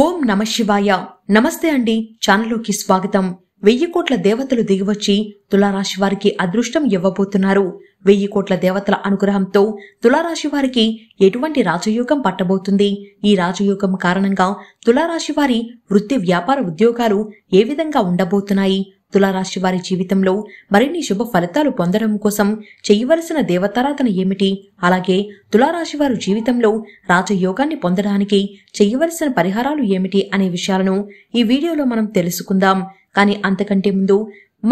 ఓం నమ శివాయ నమస్తే అండి ఛానల్లోకి స్వాగతం వెయ్యి కోట్ల దేవతలు దిగివచ్చి తులారాశి వారికి అదృష్టం ఇవ్వబోతున్నారు వెయ్యి కోట్ల దేవతల అనుగ్రహంతో తులారాశి వారికి ఎటువంటి రాజయోగం పట్టబోతుంది ఈ రాజయోగం కారణంగా తులారాశి వారి వృత్తి వ్యాపార ఉద్యోగాలు ఏ విధంగా ఉండబోతున్నాయి తులారాశి వారి జీవితంలో మరిన్ని శుభ ఫలితాలు పొందడం కోసం చేయవలసిన దేవతారాధన ఏమిటి అలాగే తులారాశి వారి జీవితంలో రాజయోగాన్ని పొందడానికి చేయవలసిన పరిహారాలు ఏమిటి అనే విషయాలను ఈ వీడియోలో మనం తెలుసుకుందాం కానీ అంతకంటే ముందు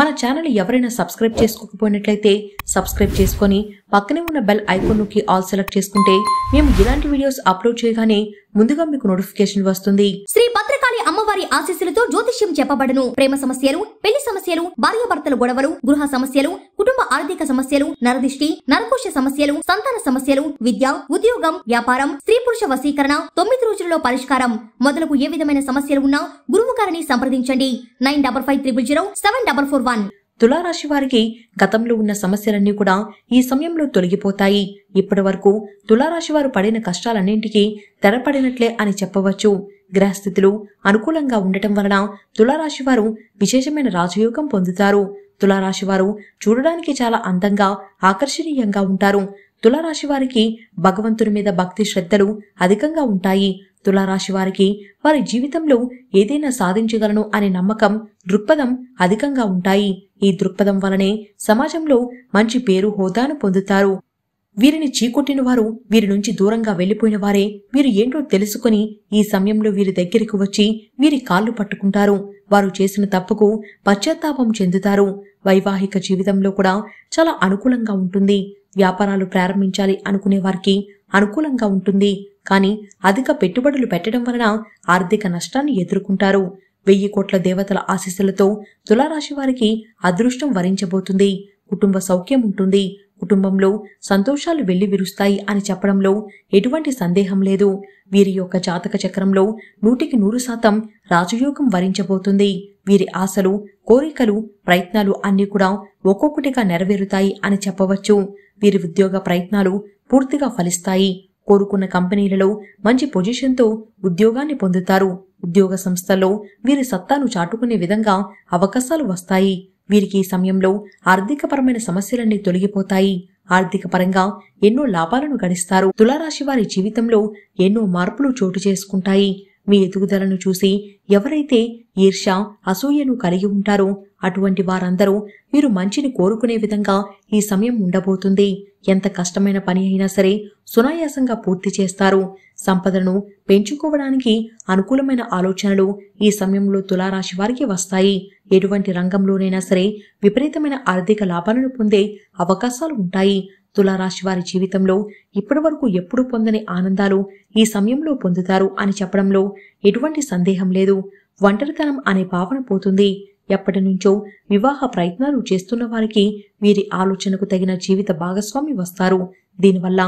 మన ఛానల్ ఎవరైనా సబ్స్క్రైబ్ చేసుకోకపోయినట్లయితే సబ్స్క్రైబ్ చేసుకొని పక్కనే ఉన్న బెల్ ఐకాన్ నొక్కి ఆల్ సెలెక్ట్ చేసుకుంటే మేము ఇలాంటి వీడియోస్ అప్లోడ్ చేయగానే ముందుగా మీకు నోటిఫికేషన్ వస్తుంది శ్రీ భద్రకాళి అమ్మవారి ఆశీస్సులతో జ్యోతిష్యం చెప్పబడను ప్రేమ సమస్యలు పెళ్లి సమస్యలు భార్యాభర్తల గొడవలు గృహ సమస్యలు కుటుంబ ఆర్థిక సమస్యలు నరదిష్టి నరకోశ సమస్యలు సంతాన సమస్యలు విద్య ఉద్యోగం వ్యాపారం స్త్రీ పురుష వశీకరణ తొమ్మిది రోజులలో పరిష్కారం మొదలగు ఏ విధమైన సమస్యలు ఉన్నా గురువు గారిని సంప్రదించండి nine double five triple zero seven double four one తులారాశి వారికి గతంలో ఉన్న సమస్యలన్నీ కూడా ఈ సమయంలో తొలగిపోతాయి ఇప్పటి వరకు తులారాశి వారు పడిన కష్టాలన్నింటికీ తెరపడినట్లే అని చెప్పవచ్చు గ్రహస్థితులు అనుకూలంగా ఉండటం వలన తులారాశి వారు విశేషమైన రాజయోగం పొందుతారు తులారాశి వారు చూడడానికి చాలా అందంగా ఆకర్షణీయంగా ఉంటారు తులారాశి వారికి భగవంతుని మీద భక్తి శ్రద్ధలు అధికంగా ఉంటాయి తులారాశి వారికి వారి జీవితంలో ఏదైనా సాధించగలను అనే నమ్మకం దృక్పథం అధికంగా ఉంటాయి ఈ దృక్పథం వలనే సమాజంలో మంచి పేరు హోదాను పొందుతారు వీరిని చీకొట్టిన వారు వీరి నుంచి దూరంగా వెళ్లిపోయిన వారే వీరు ఏంటో తెలుసుకుని ఈ సమయంలో వీరి దగ్గరికి వచ్చి వీరి కాళ్ళు పట్టుకుంటారు వారు చేసిన తప్పుకు పశ్చాత్తాపం చెందుతారు వైవాహిక జీవితంలో కూడా చాలా అనుకూలంగా ఉంటుంది వ్యాపారాలు ప్రారంభించాలి అనుకునే వారికి అనుకూలంగా ఉంటుంది కానీ అధిక పెట్టుబడులు పెట్టడం వలన ఆర్థిక నష్టాన్ని ఎదుర్కొంటారు వెయ్యి కోట్ల దేవతల ఆశీస్సులతో తులారాశి వారికి అదృష్టం వరించబోతుంది కుటుంబ సౌఖ్యం ఉంటుంది కుటుంబంలో సంతోషాలు వెళ్లి విరుస్తాయి అని చెప్పడంలో ఎటువంటి సందేహం లేదు వీరి యొక్క జాతక చక్రంలో నూటికి నూరు శాతం రాజయోగం వరించబోతుంది వీరి ఆశలు కోరికలు ప్రయత్నాలు అన్నీ కూడా ఒక్కొక్కటిగా నెరవేరుతాయి అని చెప్పవచ్చు వీరి ఉద్యోగ ప్రయత్నాలు పూర్తిగా ఫలిస్తాయి కోరుకున్న కంపెనీలలో మంచి పొజిషన్తో ఉద్యోగాన్ని పొందుతారు ఉద్యోగ సంస్థల్లో వీరి సత్తాను చాటుకునే విధంగా అవకాశాలు వస్తాయి వీరికి ఈ సమయంలో ఆర్థికపరమైన సమస్యలన్నీ తొలగిపోతాయి ఆర్థిక పరంగా ఎన్నో లాభాలను గడిస్తారు తులారాశి వారి జీవితంలో ఎన్నో మార్పులు చోటు చేసుకుంటాయి మీ ఎదుగుదలను చూసి ఎవరైతే ఈర్ష అసూయను కలిగి ఉంటారో అటువంటి వారందరూ మీరు మంచిని కోరుకునే విధంగా ఈ సమయం ఉండబోతుంది ఎంత కష్టమైన పని అయినా సరే సునాయాసంగా పూర్తి చేస్తారు సంపదను పెంచుకోవడానికి అనుకూలమైన ఆలోచనలు ఈ సమయంలో తులారాశి వారికి వస్తాయి ఎటువంటి రంగంలోనైనా సరే విపరీతమైన ఆర్థిక లాభాలను పొందే అవకాశాలు ఉంటాయి తులారాశి వారి జీవితంలో ఇప్పటివరకు ఎప్పుడు పొందని ఆనందాలు ఈ సమయంలో పొందుతారు అని చెప్పడంలో ఎటువంటి సందేహం లేదు ఒంటరితనం అనే భావన పోతుంది ఎప్పటి నుంచో వివాహ ప్రయత్నాలు చేస్తున్న వారికి వీరి ఆలోచనకు తగిన జీవిత భాగస్వామి వస్తారు దీనివల్ల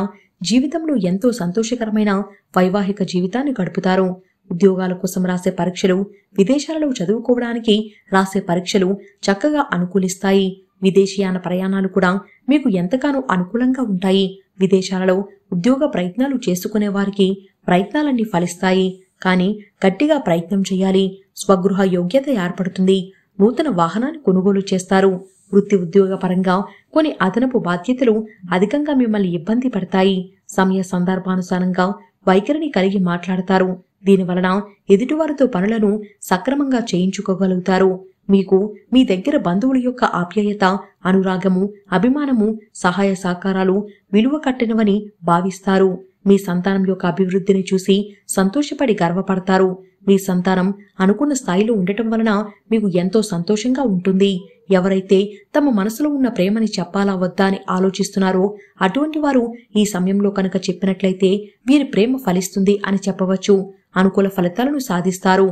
జీవితంలో ఎంతో సంతోషకరమైన వైవాహిక జీవితాన్ని గడుపుతారు ఉద్యోగాల కోసం రాసే పరీక్షలు విదేశాలలో చదువుకోవడానికి రాసే పరీక్షలు చక్కగా అనుకూలిస్తాయి విదేశీయాన ప్రయాణాలు కూడా మీకు ఎంతగానో అనుకూలంగా ఉంటాయి విదేశాలలో ఉద్యోగ ప్రయత్నాలు చేసుకునే వారికి ప్రయత్నాలన్నీ ఫలిస్తాయి కానీ గట్టిగా ప్రయత్నం చేయాలి స్వగృహ యోగ్యత ఏర్పడుతుంది నూతన వాహనాన్ని కొనుగోలు చేస్తారు వృత్తి ఉద్యోగ పరంగా కొన్ని అదనపు బాధ్యతలు అధికంగా మిమ్మల్ని ఇబ్బంది పడతాయి సమయ సందర్భానుసారంగా వైఖరిని కలిగి మాట్లాడతారు దీనివలన ఎదుటివారితో పనులను సక్రమంగా చేయించుకోగలుగుతారు మీకు మీ దగ్గర బంధువుల యొక్క ఆప్యాయత అనురాగము అభిమానము సహాయ సహకారాలు విలువ కట్టినవని భావిస్తారు మీ సంతానం యొక్క అభివృద్ధిని చూసి సంతోషపడి గర్వపడతారు మీ సంతానం అనుకున్న స్థాయిలో ఉండటం వలన మీకు ఎంతో సంతోషంగా ఉంటుంది ఎవరైతే తమ మనసులో ఉన్న ప్రేమని చెప్పాలా వద్దా అని ఆలోచిస్తున్నారో అటువంటి వారు ఈ సమయంలో కనుక చెప్పినట్లయితే వీరి ప్రేమ ఫలిస్తుంది అని చెప్పవచ్చు అనుకూల ఫలితాలను సాధిస్తారు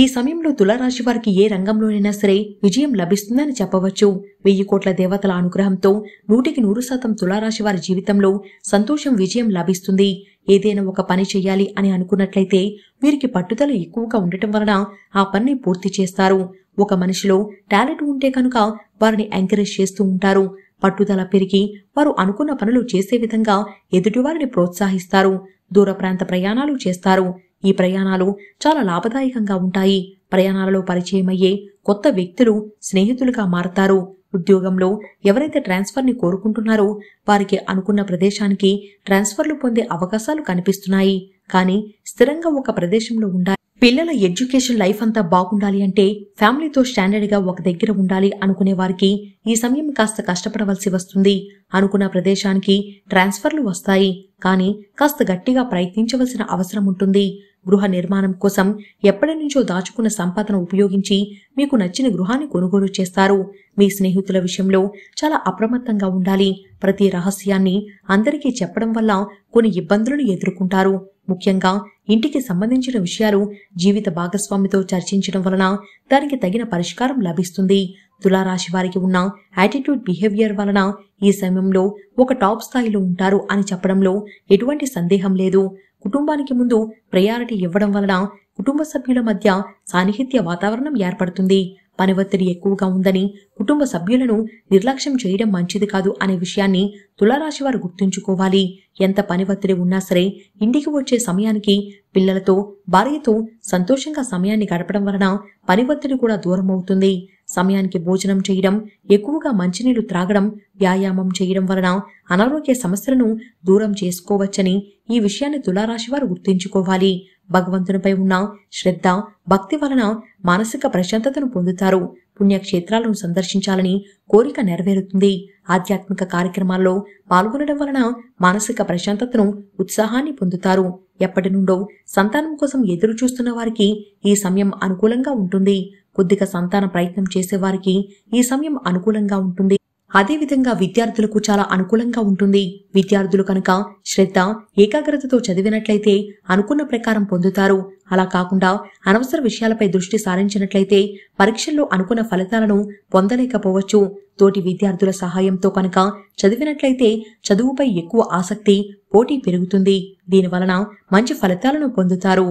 ఈ సమయంలో తులారాశి వారికి ఏ రంగంలోనైనా సరే విజయం లభిస్తుందని చెప్పవచ్చు వెయ్యి కోట్ల దేవతల అనుగ్రహంతో నూటికి నూరు శాతం తులారాశి వారి జీవితంలో సంతోషం విజయం లభిస్తుంది ఏదైనా ఒక పని చేయాలి అని అనుకున్నట్లయితే వీరికి పట్టుదల ఎక్కువగా ఉండటం వలన ఆ పనిని పూర్తి చేస్తారు ఒక మనిషిలో టాలెంట్ ఉంటే కనుక వారిని ఎంకరేజ్ చేస్తూ ఉంటారు పట్టుదల పెరిగి వారు అనుకున్న పనులు చేసే విధంగా ఎదుటివారిని ప్రోత్సహిస్తారు దూర ప్రాంత ప్రయాణాలు చేస్తారు ఈ ప్రయాణాలు చాలా లాభదాయకంగా ఉంటాయి ప్రయాణాలలో పరిచయమయ్యే కొత్త వ్యక్తులు స్నేహితులుగా మారతారు ఉద్యోగంలో ఎవరైతే ట్రాన్స్ఫర్ని కోరుకుంటున్నారో వారికి అనుకున్న ప్రదేశానికి ట్రాన్స్ఫర్లు పొందే అవకాశాలు కనిపిస్తున్నాయి కానీ స్థిరంగా ఒక ప్రదేశంలో ఉండాలి పిల్లల ఎడ్యుకేషన్ లైఫ్ అంతా బాగుండాలి అంటే ఫ్యామిలీతో స్టాండర్డ్గా ఒక దగ్గర ఉండాలి అనుకునే వారికి ఈ సమయం కాస్త కష్టపడవలసి వస్తుంది అనుకున్న ప్రదేశానికి ట్రాన్స్ఫర్లు వస్తాయి కానీ కాస్త గట్టిగా ప్రయత్నించవలసిన అవసరం ఉంటుంది గృహ నిర్మాణం కోసం ఎప్పటి నుంచో దాచుకున్న సంపదను ఉపయోగించి మీకు నచ్చిన గృహాన్ని కొనుగోలు చేస్తారు మీ స్నేహితుల విషయంలో చాలా అప్రమత్తంగా ఉండాలి ప్రతి రహస్యాన్ని అందరికీ చెప్పడం వల్ల కొన్ని ఇబ్బందులను ఎదుర్కొంటారు ముఖ్యంగా ఇంటికి సంబంధించిన విషయాలు జీవిత భాగస్వామితో చర్చించడం వలన దానికి తగిన పరిష్కారం లభిస్తుంది తులారాశి వారికి ఉన్న యాటిట్యూడ్ బిహేవియర్ వలన ఈ సమయంలో ఒక టాప్ స్థాయిలో ఉంటారు అని చెప్పడంలో ఎటువంటి సందేహం లేదు కుటుంబానికి ముందు ప్రయారిటీ ఇవ్వడం వలన కుటుంబ సభ్యుల మధ్య సాన్నిహిత్య వాతావరణం ఏర్పడుతుంది పని ఒత్తిడి ఎక్కువగా ఉందని కుటుంబ సభ్యులను నిర్లక్ష్యం చేయడం మంచిది కాదు అనే విషయాన్ని తులారాశి వారు గుర్తుంచుకోవాలి ఎంత పని ఒత్తిడి ఉన్నా సరే ఇంటికి వచ్చే సమయానికి పిల్లలతో భార్యతో సంతోషంగా సమయాన్ని గడపడం వలన పని ఒత్తిడి కూడా దూరం అవుతుంది సమయానికి భోజనం చేయడం ఎక్కువగా మంచినీళ్లు త్రాగడం వ్యాయామం చేయడం వలన అనారోగ్య సమస్యలను దూరం చేసుకోవచ్చని ఈ విషయాన్ని తులారాశి వారు గుర్తుంచుకోవాలి భగవంతునిపై ఉన్న శ్రద్ధ భక్తి వలన మానసిక ప్రశాంతతను పొందుతారు పుణ్యక్షేత్రాలను సందర్శించాలని కోరిక నెరవేరుతుంది ఆధ్యాత్మిక కార్యక్రమాల్లో పాల్గొనడం వలన మానసిక ప్రశాంతతను ఉత్సాహాన్ని పొందుతారు ఎప్పటి నుండో సంతానం కోసం ఎదురు చూస్తున్న వారికి ఈ సమయం అనుకూలంగా ఉంటుంది కొద్దిగా సంతాన ప్రయత్నం చేసేవారికి ఈ సమయం అనుకూలంగా ఉంటుంది అదేవిధంగా విద్యార్థులకు చాలా అనుకూలంగా ఉంటుంది విద్యార్థులు కనుక శ్రద్ధ ఏకాగ్రతతో చదివినట్లయితే అనుకున్న ప్రకారం పొందుతారు అలా కాకుండా అనవసర విషయాలపై దృష్టి సారించినట్లయితే పరీక్షల్లో అనుకున్న ఫలితాలను పొందలేకపోవచ్చు తోటి విద్యార్థుల సహాయంతో కనుక చదివినట్లయితే చదువుపై ఎక్కువ ఆసక్తి పోటీ పెరుగుతుంది దీనివలన మంచి ఫలితాలను పొందుతారు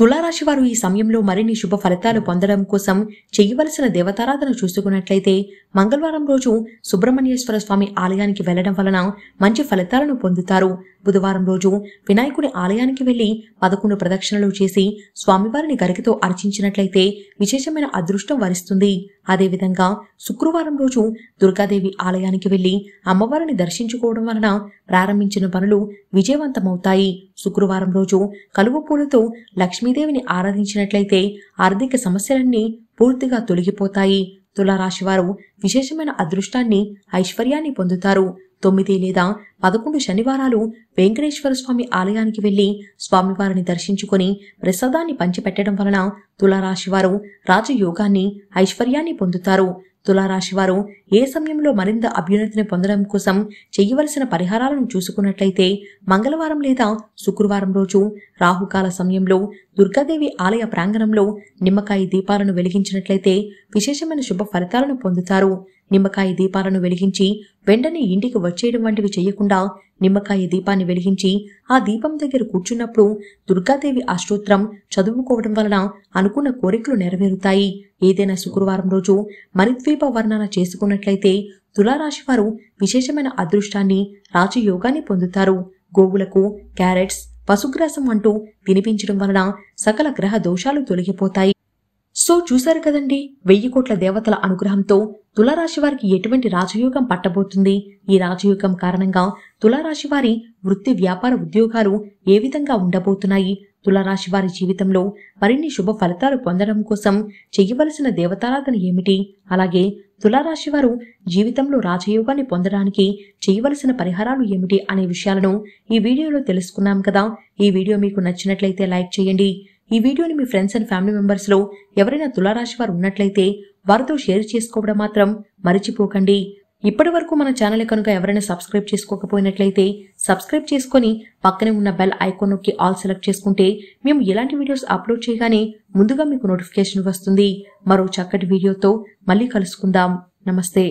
తులారాశి వారు ఈ సమయంలో మరిన్ని శుభ ఫలితాలు పొందడం కోసం చేయవలసిన దేవతారాధన చూసుకున్నట్లయితే మంగళవారం రోజు సుబ్రహ్మణ్యేశ్వర స్వామి ఆలయానికి వెళ్లడం వలన మంచి ఫలితాలను పొందుతారు బుధవారం రోజు వినాయకుడి ఆలయానికి వెళ్లి పదకొండు ప్రదక్షిణలు చేసి స్వామివారిని గరికతో అర్చించినట్లయితే విశేషమైన అదృష్టం వరిస్తుంది అదేవిధంగా శుక్రవారం రోజు దుర్గాదేవి ఆలయానికి వెళ్లి అమ్మవారిని దర్శించుకోవడం వలన ప్రారంభించిన పనులు విజయవంతమవుతాయి శుక్రవారం రోజు కలువ పూలతో లక్ష్మీదేవిని ఆరాధించినట్లయితే ఆర్థిక సమస్యలన్నీ పూర్తిగా తొలగిపోతాయి తులారాశివారు విశేషమైన అదృష్టాన్ని ఐశ్వర్యాన్ని పొందుతారు తొమ్మిది లేదా పదకొండు శనివారాలు వెంకటేశ్వర స్వామి ఆలయానికి వెళ్లి స్వామివారిని దర్శించుకుని ప్రసాదాన్ని పంచిపెట్టడం వలన తులారాశివారు రాజయోగాన్ని ఐశ్వర్యాన్ని పొందుతారు తులారాశివారు ఏ సమయంలో మరింత అభ్యున్నతిని పొందడం కోసం చేయవలసిన పరిహారాలను చూసుకున్నట్లయితే మంగళవారం లేదా శుక్రవారం రోజు రాహుకాల సమయంలో దుర్గాదేవి ఆలయ ప్రాంగణంలో నిమ్మకాయ దీపాలను వెలిగించినట్లయితే విశేషమైన శుభ ఫలితాలను పొందుతారు నిమ్మకాయ దీపాలను వెలిగించి వెంటనే ఇంటికి వచ్చేయడం వంటివి చేయకుండా నిమ్మకాయ దీపాన్ని వెలిగించి ఆ దీపం దగ్గర కూర్చున్నప్పుడు దుర్గాదేవి అష్టోత్రం చదువుకోవడం వలన అనుకున్న కోరికలు నెరవేరుతాయి ఏదైనా శుక్రవారం రోజు మరిద్వీప వర్ణన చేసుకున్నట్లయితే తులారాశి వారు విశేషమైన అదృష్టాన్ని రాజయోగాన్ని పొందుతారు గోవులకు క్యారెట్స్ పశుగ్రాసం అంటూ తినిపించడం వలన సకల గ్రహ దోషాలు తొలగిపోతాయి సో చూశారు కదండి వెయ్యి కోట్ల దేవతల అనుగ్రహంతో తులారాశి వారికి ఎటువంటి రాజయోగం పట్టబోతుంది ఈ రాజయోగం కారణంగా తులారాశి వారి వృత్తి వ్యాపార ఉద్యోగాలు ఏ విధంగా ఉండబోతున్నాయి తులారాశి వారి జీవితంలో మరిన్ని శుభ ఫలితాలు పొందడం కోసం చేయవలసిన దేవతారాధన ఏమిటి అలాగే తులారాశి వారు జీవితంలో రాజయోగాన్ని పొందడానికి చేయవలసిన పరిహారాలు ఏమిటి అనే విషయాలను ఈ వీడియోలో తెలుసుకున్నాం కదా ఈ వీడియో మీకు నచ్చినట్లయితే లైక్ చేయండి ఈ వీడియోని మీ ఫ్రెండ్స్ అండ్ ఫ్యామిలీ మెంబర్స్లో ఎవరైనా తులారాశి వారు ఉన్నట్లయితే వారితో షేర్ చేసుకోవడం మాత్రం మర్చిపోకండి ఇప్పటి వరకు మన ఛానల్ కనుక ఎవరైనా సబ్స్క్రైబ్ చేసుకోకపోయినట్లయితే సబ్స్క్రైబ్ చేసుకుని పక్కనే ఉన్న బెల్ ఐకాన్ నొక్కి ఆల్ సెలెక్ట్ చేసుకుంటే మేము ఎలాంటి వీడియోస్ అప్లోడ్ చేయగానే ముందుగా మీకు నోటిఫికేషన్ వస్తుంది మరో చక్కటి వీడియోతో మళ్ళీ కలుసుకుందాం నమస్తే